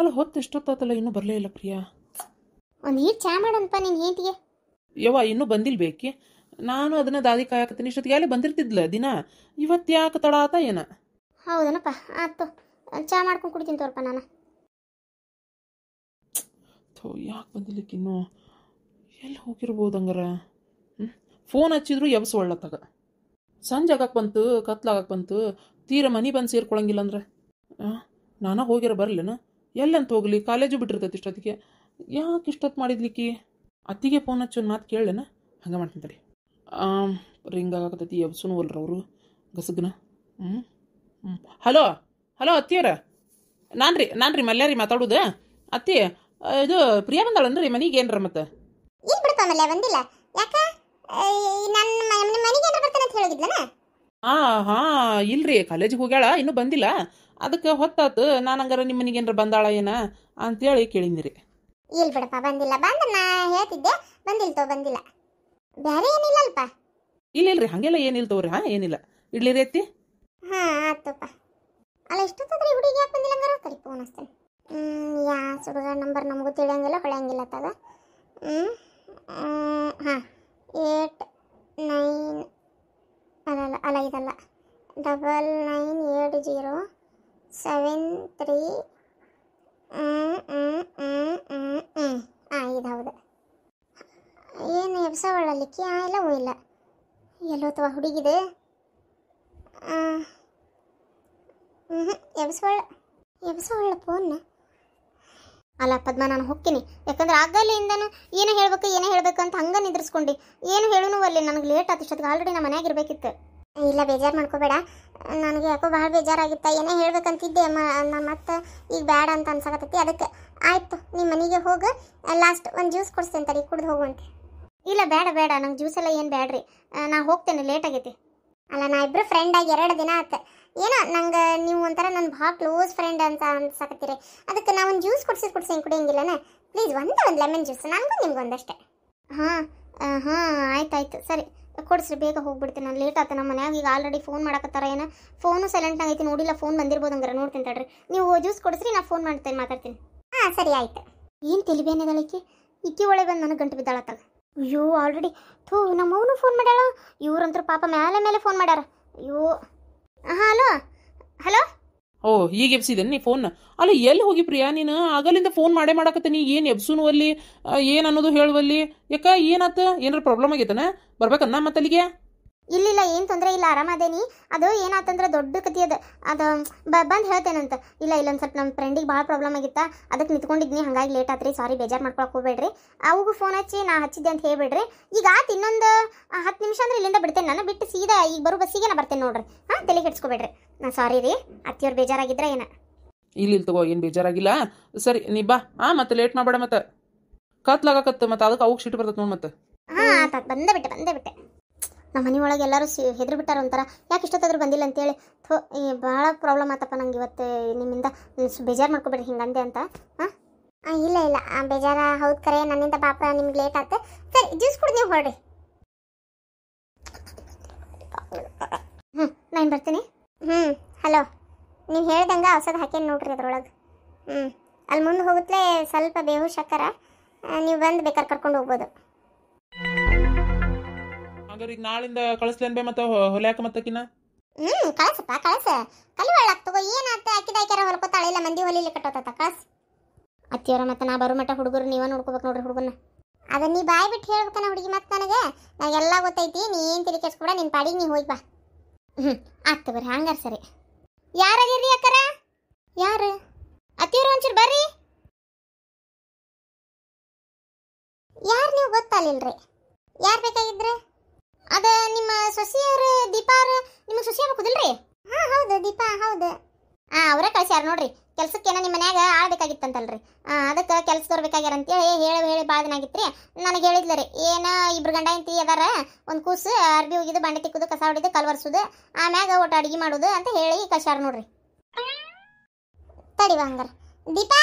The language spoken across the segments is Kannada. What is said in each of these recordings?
ಅಲ್ಲ ಹೊತ್ತು ಎಷ್ಟೊತ್ತಲ್ಲ ಇನ್ನೂ ಬರಲೇ ಇಲ್ಲ ಪ್ರಿಯಾ ಒಂದು ನೀರು ಚಾ ಮಾಡಣಪ್ಪ ನಿನ್ನ ಹೆಂಡತಿಗೆ ಯವ್ವ ಇನ್ನೂ ಬಂದಿಲ್ಲ ಬೇಕಿ ನಾನು ಅದನ್ನ ದಾದಿ ಕಾಯಕತ್ತೀನಿ ಇಷ್ಟೊತ್ತಿಗೆ ಅಲ್ಲಿ ಬಂದಿರ್ತಿದ್ಲ ದಿನ ಇವತ್ತು ಯಾಕೆ ತಡ ಆತ ಏನ ಹೌದೇನಪ್ಪ ಆತ ಚಾ ಮಾಡ್ಕೊಂಡು ಕುಡಿತೀನಿ ತೋರ್ಪ ನಾನು ಥೋ ಯಾಕೆ ಇನ್ನು ಎಲ್ಲಿ ಹೋಗಿರ್ಬೋದು ಹಂಗಾರ ಫೋನ್ ಹಚ್ಚಿದ್ರು ಎಬ್ಸ್ ಒಳ್ಳತ್ತಾಗ ಸಂಜೆ ಆಗಕ್ಕೆ ಬಂತು ಕತ್ಲಾಗಕ್ಕೆ ಬಂತು ತೀರ ಮನೆ ಬಂದು ಸೇರ್ಕೊಳಂಗಿಲ್ಲ ಅಂದ್ರೆ ನಾನು ಹೋಗಿರೋ ಬರಲೇನ ಎಲ್ಲಂತ ಹೋಗಲಿ ಕಾಲೇಜು ಬಿಟ್ಟಿರ್ತೈತಿ ಇಷ್ಟೊತ್ತಿಗೆ ಯಾಕೆ ಇಷ್ಟೊತ್ತು ಮಾಡಿದ್ಲಿಕ್ಕಿ ಅತ್ತಿಗೆ ಫೋನ್ ಹಚ್ಚೋನ್ ಮಾತು ಕೇಳೇನ ಹಂಗೆ ಮಾಡ್ತೀನಿ ರಿಂಗ್ ಆಗಾಕತ್ತೈತಿ ಎಬ್ಸೂನು ಅಲ್ರ ಅವರು ಗಸಗ್ನ ಹ್ಞೂ ಹ್ಞೂ ಹಲೋ ಹಲೋ ಅತ್ತಿಯರ ನಾನು ರೀ ನಾನು ರೀ ಮಲ್ಯ ರೀ ಮಾತಾಡೋದು ಅತ್ತಿ ಇದು ಪ್ರಿಯಾ ಬಂದಾಳನ್ ರೀ ಮನೆಗೆ ಏನ್ರ ಮತ್ತೆ ಈಗ ಬಿಡಪ್ಪ ಬಂದಿಲ್ಲ ಯಾಕ ನನ್ನ ಮನೆಗೆ ಬರ್ತಾನೆ ಅಂತ ಹೇಳಿದ್ಲನ ಹಾಂ ಹಾಂ ಇಲ್ರಿ ಕಾಲೇಜಿಗೆ ಹೋಗ್ಯಾಳ ಇನ್ನು ಬಂದಿಲ್ಲ ಅದಕ್ಕೆ ಹೊತ್ತಾತು ನಾನು ಹಂಗಾರ ನಿಮ್ಮ ಮನಿಗೆ ಏನಾರ ಬಂದಾಳ ಏನ ಅಂತ ಹೇಳಿ ಕೇಳಿದ್ರಿ ಇಲ್ ಬಿಡಪ್ಪ ಬಂದಿಲ್ಲ ಬಂದ ನಾ ಹೇಳ್ತಿದ್ದೆ ಬಂದಿಲ್ಲ ತೋ ಬಂದಿಲ್ಲ ಬೇರೆ ಏನಿಲ್ಲ ಅಲ್ಪ ಇಲ್ಲ ಇಲ್ರಿ ಹಂಗೆಲ್ಲ ಏನಿಲ್ಲ ತೋರಿ ಹಾಂ ಏನಿಲ್ಲ ಇಡ್ಲಿ ರೀತಿ ಹಾ ಆತಪ್ಪ ಅಲ್ಲ ಇಷ್ಟೊತ್ತದ್ರಿ ಹುಡುಗಿ ಯಾಕೆ ಬಂದಿಲ್ಲ ಹಂಗಾರ ಕರಿ ಫೋನ್ ಹಚ್ತೇನೆ ಹ್ಮ್ ಯಾ ಸುಡುಗ ನಂಬರ್ ನಮಗೂ ತಿಳಿಯಂಗಿಲ್ಲ ಹೊಳೆಯಂಗಿಲ್ಲ ತದ ಹ್ಮ್ ಹಾಂ ಏಟ್ ನೈನ್ అలా అలా ఇదల్లా డబల్ నైన్ ఏడు జీరో ಸೆವೆನ್ ತ್ರೀ ಹಾಂ ಇದು ಹೌದು ಏನು ಎಬ್ಸ ಒಳ್ಳಲಿಕ್ಕೆ ಇಲ್ಲ ಹೂ ಇಲ್ಲ ಎಲ್ಲೋತವ ಹುಡುಗಿದೆ ಎಬ್ಸೊಳ್ಳ ಎಬ್ಸೊಳ್ಳ ಫೋನ್ನ ಅಲ್ಲ ಪದ್ಮ ನಾನು ಹೋಗ್ತೀನಿ ಯಾಕಂದ್ರೆ ಆಗಲ್ಲಿಂದನು ಏನು ಹೇಳಬೇಕು ಏನೇ ಹೇಳಬೇಕು ಅಂತ ಹಂಗೆ ನಿದ್ರಿಸ್ಕೊಂಡು ಏನು ಹೇಳುನು ಅಲ್ಲಿ ನನಗೆ ಲೇಟ್ ಆತಿಷ್ಟೊತ್ತಿಗೆ ಆಲ್ರೆಡಿ ನಮ್ಮ ಮನ್ಯಾಗ ಇರಬೇಕಿತ್ತು ಇಲ್ಲ ಬೇಜಾರು ಮಾಡ್ಕೋಬೇಡ ನನಗೆ ಯಾಕೋ ಭಾಳ ಬೇಜಾರಾಗಿತ್ತ ಏನೇ ಹೇಳ್ಬೇಕಂತಿದ್ದೆ ಮ ನಾ ಮತ್ತೆ ಈಗ ಬೇಡ ಅಂತ ಅನ್ಸಕತ್ತೈತಿ ಅದಕ್ಕೆ ಆಯಿತು ನಿಮ್ಮ ಮನೆಗೆ ಹೋಗು ಲಾಸ್ಟ್ ಒಂದು ಜ್ಯೂಸ್ ಕೊಡಿಸ್ತೇನೆ ತಡಿ ಕುಡ್ದು ಹೋಗುವಂತೆ ಇಲ್ಲ ಬೇಡ ಬೇಡ ನಂಗೆ ಜ್ಯೂಸೆಲ್ಲ ಏನು ಬೇಡ್ರಿ ನಾ ಹೋಗ್ತೇನೆ ಲೇಟ್ ಆಗೈತಿ ಅಲ್ಲ ನಾ ಇಬ್ಬರು ಫ್ರೆಂಡಾಗಿ ಎರಡು ದಿನ ಆಯ್ತೆ ಏನೋ ನಂಗೆ ನೀವು ಒಂಥರ ನನ್ನ ಭಾಳ ಕ್ಲೋಸ್ ಫ್ರೆಂಡ್ ಅಂತ ಅನ್ಸಕತ್ತೀರಿ ಅದಕ್ಕೆ ನಾ ಒಂದು ಜ್ಯೂಸ್ ಕೊಡ್ಸಿ ಕೊಡ್ಸಿ ಹೆಂಗೆ ಕುಡಿಯಂಗಿಲ್ಲನ ಪ್ಲೀಸ್ ಒಂದೇ ಒಂದು ಲೆಮನ್ ಜ್ಯೂಸ್ ನನಗೂ ಒಂದಷ್ಟೇ ಹಾಂ ಹಾಂ ಆಯ್ತಾಯ್ತು ಸರಿ ಕೊಡಿಸ್ರಿ ಬೇಗ ಹೋಗ್ಬಿಡ್ತೀನಿ ನಾನು ಲೇಟ್ ಆಯ್ತು ನಮ್ಮ ಮನೆಯಾಗ ಈಗ ಆಲ್ರೆಡಿ ಫೋನ್ ಮಾಡಕತ್ತಾರ ಏನೋ ಫೋನು ಸೈಲೆಂಟ್ ಆಗೈತಿ ನೋಡಿಲ್ಲ ಫೋನ್ ಬಂದಿರ್ಬೋದು ಹಂಗಾರೆ ನೋಡ್ತೀನಿ ತಡ್ರಿ ನೀವು ಜ್ಯೂಸ್ ಕೊಡಿಸ್ರಿ ನಾ ಫೋನ್ ಮಾಡ್ತೇನೆ ಮಾತಾಡ್ತೀನಿ ಹಾಂ ಸರಿ ಆಯ್ತು ಏನು ತಿಳಿಬೇನಿದಾಳೆ ಈಕೆ ಇಕ್ಕಿ ಒಳಗೆ ಬಂದು ನನಗೆ ಗಂಟು ಬಿದ್ದಾಳತ್ತಲ್ಲ ಅಯ್ಯೋ ಆಲ್ರೆಡಿ ಥೂ ನಮ್ಮವನು ಫೋನ್ ಮಾಡ್ಯಾಳ ಇವ್ರಂತೂ ಪಾಪ ಮೇಲೆ ಮೇಲೆ ಫೋನ್ ಮಾಡ್ಯಾರ ಅಯ್ಯೋ ಹಲೋ ಹಲೋ ಓ ಈಗ ಎಬ್ಸಿದೇನು ನೀ ಫೋನ್ ಅಲ್ಲ ಎಲ್ಲಿ ಹೋಗಿ ಪ್ರಿಯಾ ನೀನು ಆಗಲಿಂದ ಫೋನ್ ಮಾಡೇ ನೀ ಏನು ಎಬ್ಸುನು ಅಲ್ಲಿ ಏನು ಅನ್ನೋದು ಹೇಳುವಲ್ಲಿ ಯಾಕ ಏನಾತ ಏನಾರ ಪ್ರಾಬ್ಲಮ್ ಆಗೈತನ ಬರ್ಬೇಕನ್ನ ಮತ್ತೆ ಇಲ್ಲಿಲ್ಲ ಏನು ತೊಂದರೆ ಇಲ್ಲ ಆರಾಮದೇನಿ ಅದು ಏನಾತಂದ್ರೆ ದೊಡ್ಡ ಕತಿ ಅದ ಅದು ಬಂದು ಹೇಳ್ತೇನಂತ ಇಲ್ಲ ಇಲ್ಲೊಂದು ಸ್ವಲ್ಪ ನಮ್ಮ ಫ್ರೆಂಡಿಗೆ ಭಾಳ ಪ್ರಾಬ್ಲಮ್ ಆಗಿತ್ತ ಅದಕ್ಕೆ ನಿಂತ್ಕೊಂಡಿದ್ನಿ ಹಂಗಾಗಿ ಲೇಟ್ ಆತ್ರಿ ಸಾರಿ ಬೇಜಾರು ಮಾಡ್ಕೊಳಕ್ಕೆ ಹೋಗ್ಬೇಡ್ರಿ ಅವಾಗೂ ಫೋನ್ ಹಚ್ಚಿ ನಾ ಹಚ್ಚಿದ್ದೆ ಅಂತ ಹೇಳ್ಬೇಡ್ರಿ ಈಗ ಆತು ಇನ್ನೊಂದು ಹತ್ತು ನಿಮಿಷ ಅಂದ್ರೆ ಇಲ್ಲಿಂದ ಬಿಡ್ತೇನೆ ನಾನು ಬಿಟ್ಟು ಸೀದಾ ಈಗ ಬರೋ ಬಸ್ಸಿಗೆ ನಾ ಬರ್ತೇನೆ ನೋಡ್ರಿ ಹಾಂ ತಲೆ ಕೆಡ್ಸ್ಕೊಬೇಡ್ರಿ ನಾ ಸಾರಿ ರೀ ಅತ್ತಿಯವ್ರು ಬೇಜಾರಾಗಿದ್ರೆ ಏನ ಇಲ್ಲಿ ತಗೋ ಏನು ಬೇಜಾರಾಗಿಲ್ಲ ಸರಿ ನೀ ಬಾ ಹಾಂ ಮತ್ತೆ ಲೇಟ್ ಮಾಡಬೇಡ ಮತ್ತೆ ಕತ್ಲಾಗಕತ್ತು ಮತ್ತೆ ಅದಕ್ಕೆ ಅವಾಗ ಸಿಟ್ಟು ಬರ್ತದೆ ನೋಡಿ ಮತ್ತೆ ಹಾಂ ಆತ ಬಂದೇ ಬಿಟ್ಟೆ ಬಂದೇ ಬಿಟ್ಟೆ ನಮ್ಮ ಮನೆ ಒಳಗೆ ಎಲ್ಲರೂ ಸಿ ಹೆದ್ರು ಒಂಥರ ಯಾಕೆ ಇಷ್ಟೊತ್ತಾದ್ರೂ ಬಂದಿಲ್ಲ ಅಂತೇಳಿ ಥೋ ಭಾಳ ಪ್ರಾಬ್ಲಮ್ ಆತಪ್ಪ ನಂಗೆ ಇವತ್ತು ನಿಮ್ಮಿಂದ ಬೇಜಾರು ಮಾಡ್ಕೊಬೇಡ್ರಿ ಹಿಂಗಂದೆ ಅಂತ ಹಾಂ ಇಲ್ಲ ಇಲ್ಲ ಆ ಬೇಜಾರ ಹೌದು ಕರೆ ನನ್ನಿಂದ ಪಾಪ ನಿಮ್ಗೆ ಲೇಟ್ ಆಗುತ್ತೆ ಸರಿ ಜ್ಯೂಸ್ ಕುಡ್ದು ನೀವು ಹೊರಡಿ ಹ್ಞೂ ನಾನು ಬರ್ತೀನಿ ಹ್ಞೂ ಹಲೋ ನೀವು ಹೇಳ್ದಂಗೆ ಔಷಧ ಹಾಕೇನು ನೋಡ್ರಿ ಅದ್ರೊಳಗೆ ಹ್ಞೂ ಅಲ್ಲಿ ಮುಂದೆ ಹೋಗುತ್ತಲೇ ಸ್ವಲ್ಪ ಬೇವು ಶಕ್ಕರ ನೀವು ಬಂದು ಬೇಕಾದ್ರೆ ಕರ್ಕೊಂಡು ಹೋಗ್ಬೋದು ಹಂಗಾರೆ ನಾಳಿಂದ ಕಳಿಸ್ಲೇನ್ ಬೇ ಮತ್ತೆ ಹೊಲ್ಯಾಕ ಮತ್ತಕಿನ ಹ್ಮ್ ಕಳಸಪ್ಪ ಕಳಸ ಕಲಿವಾಳಾಕ್ ತಗೋ ಏನಾತ ಅಕ್ಕಿದ ಹಾಕ್ಯಾರ ಹೊಲ್ಕೋತಾಳ ಇಲ್ಲ ಮಂದಿ ಹೊಲಿಲಿ ಕಟ್ಟೋತ ಕಳಸ್ ಅತ್ತಿಯವರ ಮತ್ತೆ ನಾ ಬರೋ ಮಟ್ಟ ಹುಡುಗರು ನೀವ ನೋಡ್ಕೋಬೇಕು ನೋಡ್ರಿ ಹುಡುಗನ ಅದನ್ನ ನೀ ಬಾಯ್ ಬಿಟ್ಟು ಹೇಳ್ಬೇಕನ ಹುಡುಗಿ ಮತ್ತೆ ನನಗೆ ಎಲ್ಲ ಗೊತ್ತೈತಿ ನೀ ಏನು ತಿಳಿ ಕೆಡ್ಸ್ಕೊಡ ನಿನ್ನ ಪಾಡಿಗೆ ನೀ ಹೋಗಿ ಬಾ ಹ್ಞೂ ಆಯ್ತು ಬರ್ರಿ ಹಂಗಾರೆ ಸರಿ ಯಾರಾಗಿರ್ರಿ ಅಕ್ಕರ ಯಾರು ಅತ್ತಿಯವ್ರು ಒಂಚೂರು ಬರ್ರಿ ಯಾರು ನೀವು ಗೊತ್ತಲ್ಲಿಲ್ರಿ ಯಾರು ಬೇಕಾಗಿದ್ರೆ ಅದ ನಿಮ್ಮ ಸೊಸಿಯರ ದೀಪಾರ ನಿಮ್ಮ ಸೊಸಿ ರೀ ಹಾ ಹೌದು ದೀಪಾ ಹೌದು ಆ ಅವರೇ ಕಳಿಸ್ಯಾರ ನೋಡ್ರಿ ಕೆಲಸಕ್ಕೇನ ನಿಮ್ಮ ಮನ್ಯಾಗ ಆಳ್ ಬೇಕಾಗಿತ್ತಂತಲ್ರಿ ಅದಕ್ಕೆ ಕೆಲಸ ಬೇಕಾಗ್ಯಾರ ಹೇಳಿ ಹೇಳಿ ಭಾಳ ದಿನ ಆಗಿತ್ತು ರೀ ನನಗೆ ಹೇಳಿದ್ಲ ರೀ ಏನು ಇಬ್ರು ಗಂಡ ಇಂತಿ ಅದಾರ ಒಂದು ಕೂಸು ಅರ್ಬಿ ಹೋಗಿದ್ದು ಬಂಡೆ ತಿಕ್ಕುದು ಕಸ ಹೊಡಿದು ಕಲ್ವರ್ಸುದು ಆಮ್ಯಾಗ ಒಟ್ಟು ಅಡುಗೆ ಮಾಡೋದು ಅಂತ ಹೇಳಿ ಕಳ್ಸ್ಯಾರ ನೋಡ್ರಿ ತಡಿವಾ ಹಂಗಾರ ದೀಪಾ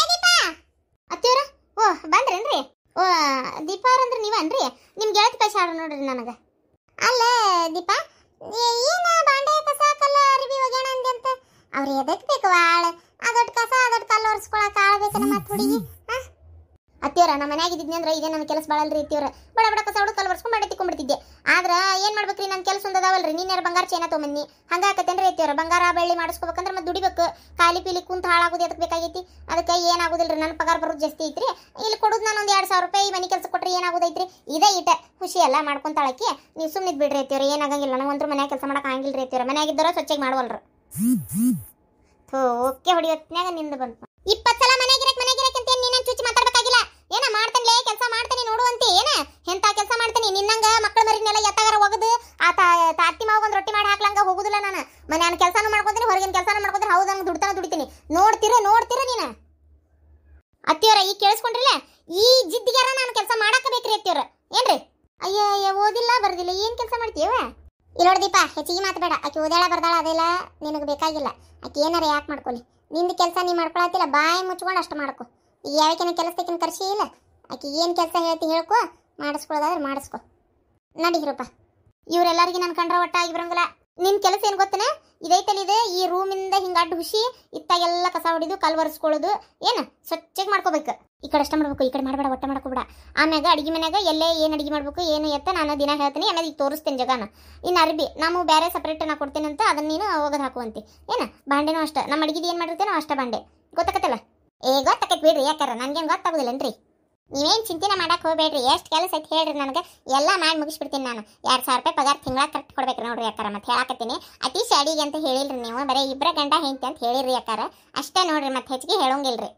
ಏ ದೀಪಾ ಅತ್ತಿಯವ್ರ ಓ ಬಂದ್ರೇನ್ರಿ ಓ ದೀಪಾರ ಅಂದ್ರೆ ನೀವನ್ರಿ ನಿಮ್ಗೆ ಗೆಳತಿ ಕಸ ಆಡ್ರಿ ನೋಡ್ರಿ ನನಗೆ ಅಲ್ಲ ದೀಪಾ ಏನ ಬಾಂಡೆ ಕಸ ಕಲ್ಲ ಅರಿವಿ ಒಗ್ಯಾಣ ಅಂತ ಅವ್ರು ಎದಕ್ಕೆ ಬೇಕು ಆ ಅದೊಟ್ಟು ಕಸ ಅದೊಟ್ಟು ಕಲ್ಲು ಒರೆಸ್ಕೊಳಕ್ಕೆ ಆಳ್ಬೇಕನ್ನ ಮತ್ತೆ ಹುಡುಗಿ ಹಾಂ ಅತ್ತಿಯವ್ರ ನಮ್ಮ ಮನ್ಯಾಗ ಇದ್ದಿದ್ನಿ ಅಂದ್ರೆ ಇದೇ ನನ್ನ ಕೆಲಸ ಬಾಳಲ್ರಿ ಅಲ್ರಿ ಬಡ ಬಡ ಕಸ ಹುಡುಕಲ್ ಕಲ್ ಬರ್ಸ್ಕೊಂಡು ಮಾಡಿ ತಿಕ್ಕೊಂಡ್ಬಿಡ್ತಿದ್ದೆ ಆದ್ರೆ ಏನ್ ಮಾಡ್ಬೇಕ್ರಿ ನನ್ನ ಕೆಲಸ ಒಂದದಾವಲ್ರಿ ನೀನ್ಯಾರ ಬಂಗಾರ ಚೇನ ತೊಗೊಂಬನ್ನಿ ಹಂಗ ಹಾಕತ್ತೇನ್ರಿ ಇತ್ತಿಯವ್ರ ಬಂಗಾರ ಬೆಳ್ಳಿ ಮಾಡಿಸ್ಕೋಬೇಕಂದ್ರೆ ಮತ್ತೆ ದುಡಿಬೇಕು ಖಾಲಿ ಪೀಲಿ ಕುಂತ ಹಾಳಾಗೋದು ಅದಕ್ಕೆ ಬೇಕಾಗೈತಿ ಅದಕ್ಕೆ ಏನಾಗುದಿಲ್ಲ ನನ್ನ ಪಗಾರ ಬರೋದು ಜಾಸ್ತಿ ಐತ್ರಿ ಇಲ್ಲಿ ಕೊಡೋದು ನಾನು ಒಂದು ಎರಡು ಸಾವಿರ ರೂಪಾಯಿ ಮನೆ ಕೆಲಸ ಕೊಟ್ಟರೆ ಏನಾಗುದೈತ್ರಿ ಇದೇ ಇಟ ಖುಷಿ ಎಲ್ಲ ಮಾಡ್ಕೊಂತಾಳಕ್ಕೆ ನೀವು ಸುಮ್ಮನೆ ಬಿಡ್ರಿ ಇತ್ತಿಯವ್ರ ಏನಾಗಂಗಿಲ್ಲ ನಾವು ಒಂದ್ರ ಮನ್ಯಾಗ ಕೆಲಸ ಮಾಡಕ್ಕೆ ರೀ ಇತ್ತಿಯವ್ರ ಮನ್ಯಾಗಿದ್ದವ್ರ ಸ್ವಚ್ಛಗೆ ಮಾಡುವಲ್ರು ಓಕೆ ಹೊಡಿಯೋತ್ನಾಗ ನಿಂದು ಬಂತು ಇಪ್ಪತ್ತು ಅಯ್ಯೋ ಓದಿಲ್ಲ ಬರ್ದಿಲ್ಲ ಏನು ಕೆಲಸ ಮಾಡ್ತೀವ ಇಲ್ಲ ದೀಪಾ ಹೆಚ್ಚಿಗೆ ಮಾತಬೇಡ ಆಕೆ ಓದಾಳ ಬರ್ದಾಳ ಅದೆಲ್ಲ ನಿನಗೆ ಬೇಕಾಗಿಲ್ಲ ಆಕೆ ಏನಾರ ಯಾಕೆ ಮಾಡ್ಕೊಳ್ಳಿ ನಿಂದು ಕೆಲಸ ನೀ ಮಾಡ್ಕೊಳತ್ತಿಲ್ಲ ಬಾಯಿ ಮುಚ್ಕೊಂಡು ಅಷ್ಟು ಮಾಡ್ಕೊ ಈಗ ಯಾವಕಿನ ಕೆಲಸಕ್ಕಿನ ಕರ್ಸಿ ಇಲ್ಲ ಆಕೆ ಏನು ಕೆಲಸ ಹೇಳ್ತಿ ಹೇಳ್ಕೊ ಮಾಡಿಸ್ಕೊಳ್ಳೋದಾದ್ರೆ ಮಾಡಿಸ್ಕೊ ನಡೀರಪ್ಪ ಇವರೆಲ್ಲರಿಗೆ ನನ್ನ ಕಂಡ್ರೆ ಒಟ್ಟಾಗಿ ಬರಂಗಿಲ್ಲ ನಿನ್ನ ಕೆಲಸ ಏನು ಗೊತ್ತೇನೆ ಇದೈತಲ್ಲಿ ಇದೆ ಈ ರೂಮಿಂದ ಹಿಂಗೆ ಅಡ್ಡ ಹುಷಿ ಇತ್ತಾಗೆಲ್ಲ ಕಸ ಹೊಡಿದು ಕಲ್ವರ್ಸ್ಕೊಳ್ಳೋದು ಏನು ಸ್ವಚ್ಛಗೆ ಮಾಡ್ಕೋಬೇಕು ಈ ಕಡೆ ಅಷ್ಟ ಮಾಡ್ಬೇಕು ಈ ಕಡೆ ಮಾಡಬೇಡ ಒಟ್ಟ ಮಾಡ್ಕೊಬೇಡ ಆಮ್ಯಾಗ ಅಡಿಗೆ ಮನ್ಯಾಗ ಎಲ್ಲೇ ಏನು ಅಡಿಗೆ ಮಾಡ್ಬೇಕು ಏನು ಎತ್ತ ನಾನು ದಿನ ಹೇಳ್ತೀನಿ ಆಮೇಲೆ ಈಗ ತೋರಿಸ್ತೀನಿ ಜಗನ ಇನ್ನು ಅರ್ಬಿ ನಾವು ಬೇರೆ ಸಪ್ರೇಟ್ ನಾ ಕೊಡ್ತೀನಿ ಅಂತ ಅದನ್ನ ನೀನು ಹೋಗೋದು ಹಾಕುವಂತೆ ಏನ ಬಾಂಡೆನೂ ಅಷ್ಟೇ ನಮ್ಮ ಅಡಿಗೆದು ಏನು ಮಾಡಿರ್ತೇನೋ ಅಷ್ಟೇ ಬಾಂಡೆ ಗೊತ್ತಾಗತ್ತಲ್ಲ ಏ ಗೊತ್ತಾಕೈತೆ ಬಿಡ್ರಿ ಯಾಕಾರ ನನಗೇನು ಗೊತ್ತಾಗೋದಿಲ್ಲನ್ರಿ ನೀವೇನು ಚಿಂತೆನ ಮಾಡಕ್ಕೆ ಹೋಗಬೇಡ್ರಿ ಎಷ್ಟು ಕೆಲಸ ಐತೆ ಹೇಳ್ರಿ ನನಗೆ ಎಲ್ಲ ಮಾಡಿ ಮುಗಿಸ್ಬಿಡ್ತೀನಿ ನಾನು ಎರಡು ಸಾವಿರ ರೂಪಾಯಿ ಪಗಾರ ತಿಂಗಳ ಕರೆಕ್ಟ್ ಕೊಡ್ಬೇಕು ನೋಡ್ರಿ ಯಾಕಾರ ಮತ್ತೆ ಹೇಳಾಕತ್ತೀನಿ ಅತಿ ಶಾಡಿಗೆ ಅಂತ ಹೇಳಿಲ್ರಿ ನೀವು ಬರೀ ಇಬ್ಬರ ಗಂಡ ಹೆಂಡತಿ ಅಂತ ಹೇಳಿರಿ ಯಾಕಾರ ಅಷ್ಟೇ ನೋಡ್ರಿ ಮತ್ತೆ ಹೆಚ್ಚಿಗೆ ಹೇಳೋಂಗಿಲ್ರಿ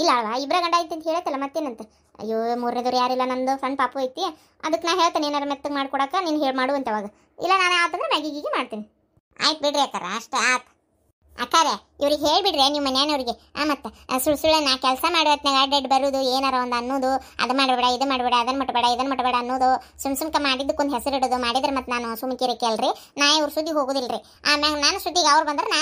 ಇಲ್ಲ ಅಲ್ವಾ ಇಬ್ಬರ ಗಂಡ ಐತಿ ಅಂತ ಹೇಳತ್ತಲ್ಲ ಮತ್ತೇನಂತ ಅಯ್ಯೋ ಮೂರನೇದವ್ರು ಯಾರಿಲ್ಲ ನಂದು ಫ್ರೆಂಡ್ ಪಾಪು ಐತಿ ಅದಕ್ಕೆ ನಾ ಹೇಳ್ತೇನೆ ಏನಾರು ಮೆತ್ತಗೆ ಮಾಡ್ಕೊಡಕ್ಕೆ ನೀನು ಹೇಳಿ ಮಾಡುವಂತವಾಗ ಇಲ್ಲ ನಾನು ಆತಂದ್ರೆ ಮ್ಯಾಗಿಗೆ ಮಾಡ್ತೀನಿ ಆಯ್ತು ಬಿಡ್ರಿ ಅಕ್ಕಾರ ಅಷ್ಟೇ ಆಯ್ತು ಅಕ್ಕಾರೆ ಇವ್ರಿಗೆ ಹೇಳಿಬಿಡ್ರೆ ನಿಮ್ಮ ಮನೆಯವ್ರಿಗೆ ಆ ಮತ್ತೆ ಸುಳ್ಳು ಸುಳ್ಳು ನಾ ಕೆಲಸ ಹೊತ್ನಾಗ ಅಡ್ಡಾಡಿ ಬರೋದು ಏನಾರ ಒಂದು ಅನ್ನೋದು ಅದು ಮಾಡಬೇಡ ಇದು ಮಾಡಬೇಡ ಅದನ್ನು ಮುಟ್ಬೇಡ ಇದನ್ನು ಮುಟ್ಬೇಡ ಅನ್ನೋದು ಸುಮ್ ಸುಮ್ಕ ಮಾಡಿದ್ದಕ್ಕೊಂದು ಹೆಸರು ಇಡೋದು ಮಾಡಿದ್ರೆ ಮತ್ತೆ ನಾನು ಸುಮ್ಕಿರಿ ಕೇಳ್ರಿ ನಾ ಇವ್ರ ಸುದ್ದಿಗೆ ಹೋಗೋದಿಲ್ಲರಿ ಆಮ್ಯಾಗ ನಾನು ಸುದ್ದಿಗೆ ಅವ್ರು ಬಂದ್ರೆ ನಾ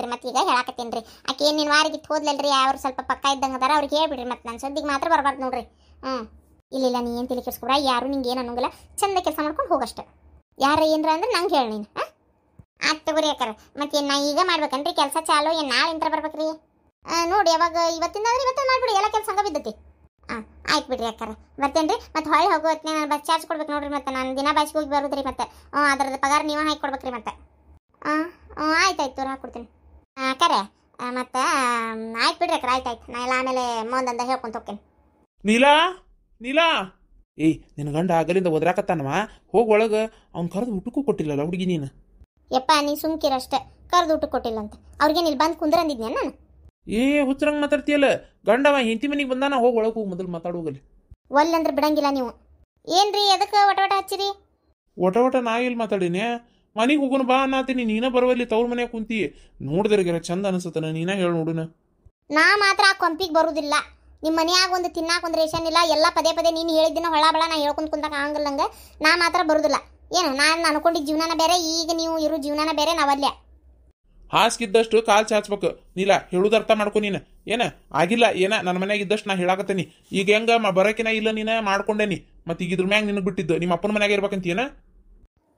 ರೀ ಮತ್ತೆ ಈಗ ಹೇಳಾಕತ್ತೀನಿ ರೀ ಆಕೆ ಏನು ನಿನ್ನ ವಾರಿಗೆ ಹೋದ್ಲಲ್ರಿ ಅವ್ರು ಸ್ವಲ್ಪ ಪಕ್ಕ ಇದ್ದಂಗೆ ಅದಾರ ಅವ್ರಿಗೆ ಹೇಳ್ಬಿಡ್ರಿ ಮತ್ತೆ ನಾನು ಸುದ್ದಿಗೆ ಮಾತ್ರ ಬರಬಾರ್ದು ನೋಡ್ರಿ ಹ್ಞೂ ಇಲ್ಲ ಇಲ್ಲ ನೀ ಏನು ತಿಳಿ ಯಾರು ನಿಂಗೆ ಏನು ಅನ್ನೋಂಗಿಲ್ಲ ಚಂದ ಕೆಲಸ ಮಾಡ್ಕೊಂಡು ಹೋಗಷ್ಟೆ ಯಾರು ಏನರ ಅಂದ್ರೆ ನಂಗೆ ಹೇಳಿ ನೀನು ಹಾಂ ಆಯ್ತು ತಗೋರಿ ಅಕ್ಕರ ಮತ್ತೆ ನಾ ಈಗ ಮಾಡ್ಬೇಕನ್ರಿ ಕೆಲಸ ಚಾಲು ಏನು ನಾಳೆ ಎಂತರ ಬರ್ಬೇಕ್ರಿ ನೋಡಿ ಯಾವಾಗ ಇವತ್ತಿಂದ ಆದ್ರೆ ಇವತ್ತೇ ಮಾಡ್ಬಿಡಿ ಎಲ್ಲ ಕೆಲಸ ಹಂಗ ಬಿದ್ದತಿ ಹಾಂ ಆಯ್ತು ಬಿಡ್ರಿ ಅಕ್ಕರ ಬರ್ತೇನೆ ರೀ ಮತ್ತೆ ಹೊಳೆ ಹೋಗೋ ನಾನು ಬಸ್ ಚಾರ್ಜ್ ಕೊಡ್ಬೇಕು ನೋಡ್ರಿ ಮತ್ತೆ ನಾನು ದಿನ ಬಾಸಿಗೆ ಹೋಗಿ ಬರೋದ್ರಿ ಮತ್ತೆ ಹ್ಞೂ ಅದ್ರದ್ದು ಪಗಾರ ನೀವೇ ಹಾಕಿ ಕೊಡ್ಬೇಕ್ರಿ ಮತ್ತೆ ಹಾಂ ಹ್ಞೂ ಆಯ್ತು ಆಯ್ತು ತೋರಿ ಹಾಕ್ಕೊಡ್ತೀನಿ ಮತ್ತೆ ಆಯ್ತು ಬಿಡ್ರಿ ಅಕ್ಕರ ಆಯ್ತು ಆಯ್ತು ನಾ ಎಲ್ಲ ಆಮೇಲೆ ಮೊಂದಂದ ಹೇಳ್ಕೊಂತ ಹೋಗ್ತೀನಿ ನೀಲಾ ನೀಲಾ ಏಯ್ ನಿನ್ನ ಗಂಡ ಆಗಲಿಂದ ಒದ್ರಾಕತ್ತಾನವ ಹೋಗಿ ಒಳಗೆ ಅವ್ನು ಕರೆದು ಊಟಕ್ಕೂ ಕೊಟ್ಟಿಲ್ಲಲ್ಲ ಹುಡುಗಿ ನೀನು ಯಪ್ಪ ನೀ ಸುಮ್ಕಿರಷ್ಟೇ ಕರ್ದು ಊಟ ಕೊಟ್ಟಿಲ್ಲ ಅಂತ ಅವ್ರಿಗೆ ಇಲ್ಲಿ ಬಂದು ಕುಂದ್ರಂದಿದ್ನ ನಾನು ಏ ಹುಚ್ಚರಂಗ್ ಮಾತಾಡ್ತೀಯಲ್ಲ ಗಂಡವ ಹೆಂಡತಿ ಮನೆಗೆ ಬಂದಾನ ಹೋಗಿ ಒಳಗೆ ಹೋಗಿ ಮೊದಲು ಮಾತಾಡೋಗಲ್ಲಿ ಒಲ್ಲಂದ್ರೆ ಬಿಡಂಗಿಲ್ಲ ನೀವು ಏನ್ರಿ ಎದಕ್ಕೆ ಒಟ ಒಟ ಹಚ್ಚಿರಿ ಒಟ ಒಟ ನಾ ಇಲ್ಲಿ ಮಾತಾಡಿನಿ ಮನೆಗೆ ಹೋಗೋಣ ಬಾ ಅನ್ನತೀನಿ ನೀನ ಬರುವಲ್ಲಿ ತವ್ರ ಮನೆಗೆ ಕುಂತಿ ನೋಡ್ದಿರ್ಗಿರ ಚಂದ ಅನಿಸುತ್ತನ ನೀನ ಹೇಳಿ ನೋಡುನ ನಾ ಮಾತ್ರ ಆ ಕೊಂಪಿಗೆ ಬರುದಿಲ್ಲ ನಿಮ್ಮ ಮನೆಯಾಗ ಒಂದು ತಿನ್ನಾಕ ಒಂದು ರೇಷನ್ ಇಲ್ಲ ಎಲ್ಲ ಪದೇ ಪದೇ ನೀನು ಹೇಳಿದ್ದಿನ ಹೊಳ ಬಳ ನಾ ಹೇಳ್ಕೊಂಡ್ ಕುಂತಾಕ ಆಗಲ್ಲಂಗ ನಾ ಮಾತ್ರ ಬರುದಿಲ್ಲ ಏನು ನಾನು ಅನ್ಕೊಂಡಿದ್ದ ಜೀವನಾನ ಬೇರೆ ಈಗ ನೀವು ಇರೋ ಜೀವನಾನ ಬೇರೆ ನಾವಲ್ಲೇ ಹಾಸ್ಗಿದ್ದಷ್ಟು ಕಾಲು ಚಾಚ್ಬೇಕು ನೀಲ ಹೇಳುದು ಅರ್ಥ ಮಾಡ್ಕೊ ನೀನು ಏನ ಆಗಿಲ್ಲ ಏನ ನನ್ನ ಮನ್ಯಾಗ ಇದ್ದಷ್ಟು ನಾ ಹೇಳಾಕತ್ತೀನಿ ಈಗ ಹೆಂಗ ಬರಕಿನ ಇಲ್ಲ ನೀನು ಮಾಡ್ಕೊಂಡೇನಿ ಮತ್ತೆ ಈಗ ಇದ್ರ ಮ್ಯಾಗ ನಿನಗೆ ಬಿಟ್ಟಿದ್ದು ನಿಮ್ಮ ಅಪ್ಪನ ಮನ್ಯಾಗ ಏನ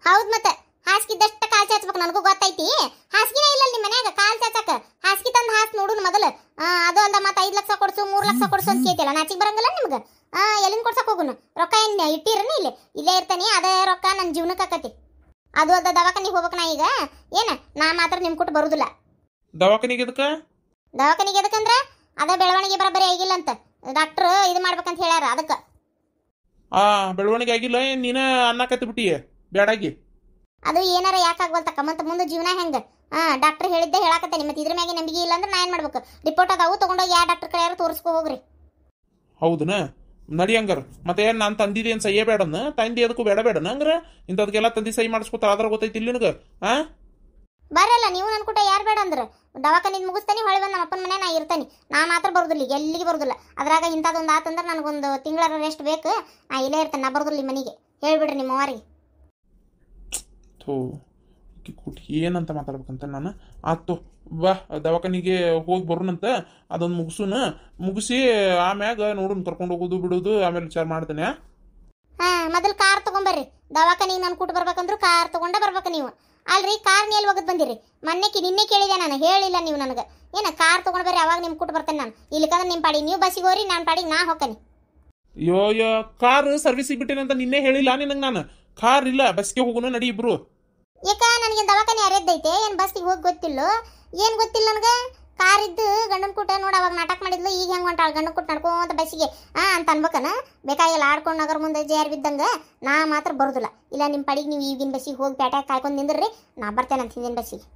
ಹೌದು ಮತ್ತೆ ಹಾಸ್ಗಿದ್ದಷ್ಟ ಕಾಲು ಚಾಚ್ಬೇಕು ನನಗೂ ಗೊತ್ತೈತಿ ಹಾಸ್ಗಿನೇ ಇಲ್ಲ ನಿಮ್ಮ ಮನ್ಯಾಗ ಕಾಲು ಚಾಚಕ ಹಾಸ್ಗಿ ತಂದು ಹಾಸ್ ನೋಡುನ್ ಮೊದಲು ಅದು ಅಲ್ಲ ಮತ್ತೆ ಐದು ಲಕ್ಷ ಕೊಡ್ಸು ಮೂರು ಲಕ್ಷ ಕೊಡ್ಸು ಅಂತ ಕೇಳ್ತಿಲ್ಲ ನಾಚಿಗೆ ಬರಂಗಿಲ್ಲ ನಿಮ್ಗೆ ಹಾಂ ಎಲ್ಲಿಂದ ಕೊಡ್ಸಕ್ಕೆ ಹೋಗುನು ರೊಕ್ಕ ಏನು ಇಟ್ಟಿರನ ಇಲ್ಲಿ ಇಲ್ಲೇ ಇರ್ತಾನೆ ಅದೇ ರೊಕ್ಕ ನನ್ನ ಜೀವನಕ್ಕೆ ಆಕತಿ ಅದು ಅದ ದವಾಖಾನಿಗೆ ಹೋಗ್ಬೇಕು ನಾ ಈಗ ಏನು ನಾ ಮಾತ್ರ ನಿಮ್ ಕೊಟ್ಟು ಬರುದಿಲ್ಲ ದವಾಖಾನಿಗೆ ಎದಕ್ಕ ದವಾಖಾನಿಗೆ ಎದಕ್ಕಂದ್ರ ಅದ ಬೆಳವಣಿಗೆ ಬರಬರಿ ಆಗಿಲ್ಲ ಅಂತ ಡಾಕ್ಟರ್ ಇದು ಮಾಡ್ಬೇಕಂತ ಹೇಳ್ಯಾರ ಅದಕ್ಕೆ ಆ ಬೆಳವಣಿಗೆ ಆಗಿಲ್ಲ ಏನ್ ನೀನ ಅನ್ನಕತ್ತಿ ಬಿಟ್ಟಿಯ ಬೇಡಾಗಿ ಅದು ಏನಾರ ಯಾಕಾಗ್ವಲ್ತಕ್ಕ ಮತ್ತೆ ಮುಂದೆ ಜೀವನ ಹೆಂಗೆ ಹಾ ಡಾಕ್ಟರ್ ಹೇಳಿದ್ದೆ ಹೇಳಾಕತ್ತೇನೆ ಮತ್ತೆ ಇದ್ರ ಮ್ಯಾಗೆ ನಂಬಿಕೆ ಇಲ್ಲ ಅಂದ್ರೆ ನಾ ಏನು ಮಾಡ್ಬೇಕು ರಿಪೋರ್ಟ್ ಅದಾವು ತಗೊಂಡೋಗಿ ಯಾ ಡಾಕ್ಟರ್ ಕಡೆ ಯಾರು ತೋರಿಸ್ಕೊ ಹೋಗ್ರಿ ಹೌದನಾ ನಡಿ ಹಂಗಾರ ಮತ್ತೆ ನಾನು ತಂದಿದೆ ಏನು ಸಹಿಯ ಬೇಡನ ತಂದಿ ಅದಕ್ಕೂ ಬೇಡ ಬೇಡನ ಹಂಗಾರ ಇಂಥದಕ್ಕೆಲ್ಲ ತಂದಿ ಸಹಿ ಮಾಡಿಸ್ಕೊತಾರ ಅದ್ರ ಗೊತ್ತೈತಿ ಇಲ್ಲಿ ನಿನಗೆ ಆ ಬರಲ್ಲ ನೀವು ನನ್ನ ಕೂಟ ಯಾರು ಬೇಡ ಅಂದ್ರೆ ದವಾಖಾನಿಂದ ಮುಗಿಸ್ತಾನೆ ಹೊಳೆ ಬಂದು ನಮ್ಮ ಅಪ್ಪನ ಮನೆ ನಾ ಇರ್ತಾನೆ ನಾ ಮಾತ್ರ ಬರೋದಿಲ್ಲ ಎಲ್ಲಿಗೆ ಬರೋದಿಲ್ಲ ಅದ್ರಾಗ ಇಂಥದ್ದೊಂದು ಆತಂದ್ರೆ ನನಗೊಂದು ತಿಂಗಳ ರೆಸ್ಟ್ ಬೇಕು ನಾ ಇಲ್ಲೇ ಇರ್ತೇನೆ ನಾ ಬರೋದಿಲ್ಲ ಮನೆಗೆ ಹೇಳ್ಬಿಡ್ರಿ ನಿಮ್ಮ ಅವ್ರಿಗೆ ಏನಂತ ಮಾತಾಡ್ಬೇಕಂತ ನಾನು ಆತು ಬಾ ದವಾಖಾನಿಗೆ ಹೋಗಿ ಬರೋಣಂತ ಅದೊಂದು ಮುಗಿಸೋಣ ಮುಗಿಸಿ ಆಮ್ಯಾಗ ನೋಡೋಣ ಕರ್ಕೊಂಡು ಹೋಗೋದು ಬಿಡೋದು ಆಮೇಲೆ ವಿಚಾರ ಮಾಡ್ತೇನೆ ಹಾ ಮೊದಲು ಕಾರ್ ತಗೊಂಬರ್ರಿ ದವಾಖಾನಿಗೆ ನಾನು ಕೂಟ ಬರ್ಬೇಕಂದ್ರೆ ಕಾರ್ ತಗೊಂಡೇ ಬರ್ಬೇಕು ನೀವು ಅಲ್ರಿ ಕಾರ್ ಎಲ್ಲಿ ಹೋಗದ್ ಬಂದಿರಿ ಮೊನ್ನೆಕಿ ನಿನ್ನೆ ಕೇಳಿದೆ ನಾನು ಹೇಳಿಲ್ಲ ನೀವು ನನಗೆ ಏನ ಕಾರ್ ತಗೊಂಡ್ ಬರ್ರಿ ಅವಾಗ ನಿಮ್ ಕೂಟ ಬರ್ತೇನೆ ನಾನು ಇಲ್ಲಿಕಂದ್ರೆ ನಿಮ್ಮ ಪಾಡಿ ನೀವು ಬಸ್ಸಿಗೆ ಹೋಗ್ರಿ ನಾನು ಪಾಡಿ ನಾ ಹೋಗ್ತೇನೆ ಅಯ್ಯೋ ಅಯ್ಯೋ ಕಾರ್ ಸರ್ವಿಸಿಗೆ ಬಿಟ್ಟೇನೆ ಅಂತ ನಿನ್ನೆ ಹೇಳಿಲ್ಲ ನಿನಗೆ ನಾನು ಕಾರ್ ಇಲ್ಲ ಬಸ್ಗೆ ಹೋಗೋಣ ನಡಿ ಇಬ್ರು ಯಾಕ ನನಗೆ ದವಾಖಾನೆ ಅರೆದೈತೆ ಏನು ಬಸ್ಸಿಗೆ ಹೋಗಿ ಗೊತ್ತಿಲ್ಲ ಏನು ಗೊತ್ತಿಲ್ಲ ನನಗೆ ಕಾರ್ ಇದ್ದು ಗಂಡನ ಕೂಟ ನೋಡಿ ಅವಾಗ ನಾಟಕ ಮಾಡಿದ್ಲು ಈಗ ಹೆಂಗೆ ಹೊಂಟಾಳ ಗಂಡನ ಕೂಟ ನಡ್ಕೊಂತ ಬಸ್ಸಿಗೆ ಹಾಂ ಅಂತ ಅನ್ಬೇಕನ ಬೇಕಾಗಿಲ್ಲ ಆಡ್ಕೊಂಡು ನಗರ ಮುಂದೆ ಜೇರ್ ಬಿದ್ದಂಗೆ ನಾ ಮಾತ್ರ ಬರೋದಿಲ್ಲ ಇಲ್ಲ ನಿಮ್ಮ ಪಡಿಗೆ ನೀವು ಈಗಿನ ಬಸ್ಸಿಗೆ ಹೋಗಿ ಪೇಟೆ ಕಾಯ್ಕೊಂಡು ನಿಂದ್ರಿ ನಾ ಬರ್ತೇನೆ ಅಂತ ಹಿಂದಿನ ಬಸ್ಸಿಗೆ